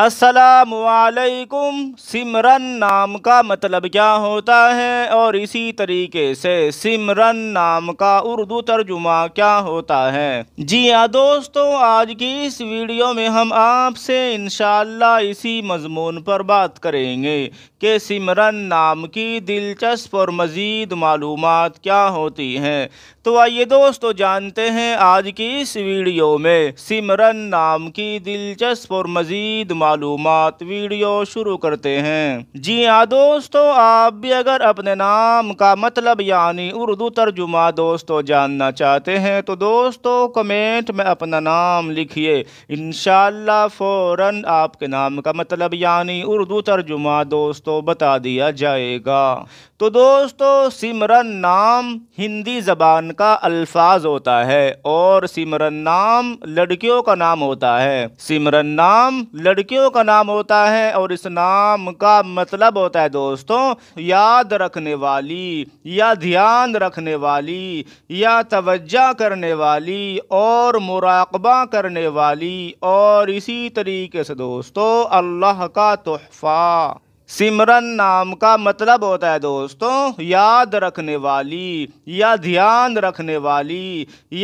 असलकुम सिमरन नाम का मतलब क्या होता है और इसी तरीके से सिमरन नाम का उर्दू तर्जुमा क्या होता है जी हाँ दोस्तों आज की इस वीडियो में हम आपसे इनशाला इसी मजमून पर बात करेंगे कि सिमरन नाम की दिलचस्प और मज़ीद मालूम क्या होती हैं तो आइए दोस्तों जानते हैं आज की इस वीडियो में सिमरन नाम की दिलचस्प और मजीद मालूम वीडियो शुरू करते हैं जी हाँ दोस्तों आप भी अगर अपने नाम का मतलब यानी उर्दू तर्जुमा दोस्तों जानना चाहते हैं तो दोस्तों कमेंट में अपना नाम लिखिए इन फौरन आपके नाम का मतलब यानी उर्दू तर्जुमा दोस्तों बता दिया जाएगा तो दोस्तों सिमरन नाम हिंदी जबान का अल्फाज होता है और सिमरन नाम लड़कियों का नाम होता है सिमरन नाम लड़कियों का नाम होता है और इस नाम का मतलब होता है दोस्तों याद रखने वाली या ध्यान रखने वाली या तवज्जा करने वाली और मुराकबा करने वाली और इसी तरीके से दोस्तों अल्लाह का तोहफ़ा सिमरन नाम का मतलब होता है दोस्तों याद रखने वाली या ध्यान रखने वाली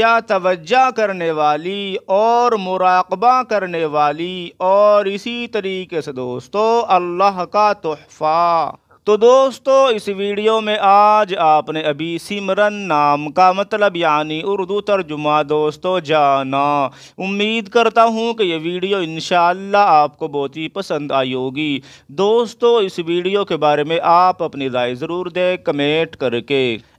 या तवज्जा करने वाली और मुराकबा करने वाली और इसी तरीके से दोस्तों अल्लाह का तोहफ़ा तो दोस्तों इस वीडियो में आज आपने अभी सिमरन नाम का मतलब यानी उर्दू तर्जुमा दोस्तों जाना उम्मीद करता हूँ कि यह वीडियो इन आपको बहुत ही पसंद आई होगी दोस्तों इस वीडियो के बारे में आप अपनी राय ज़रूर दें कमेंट करके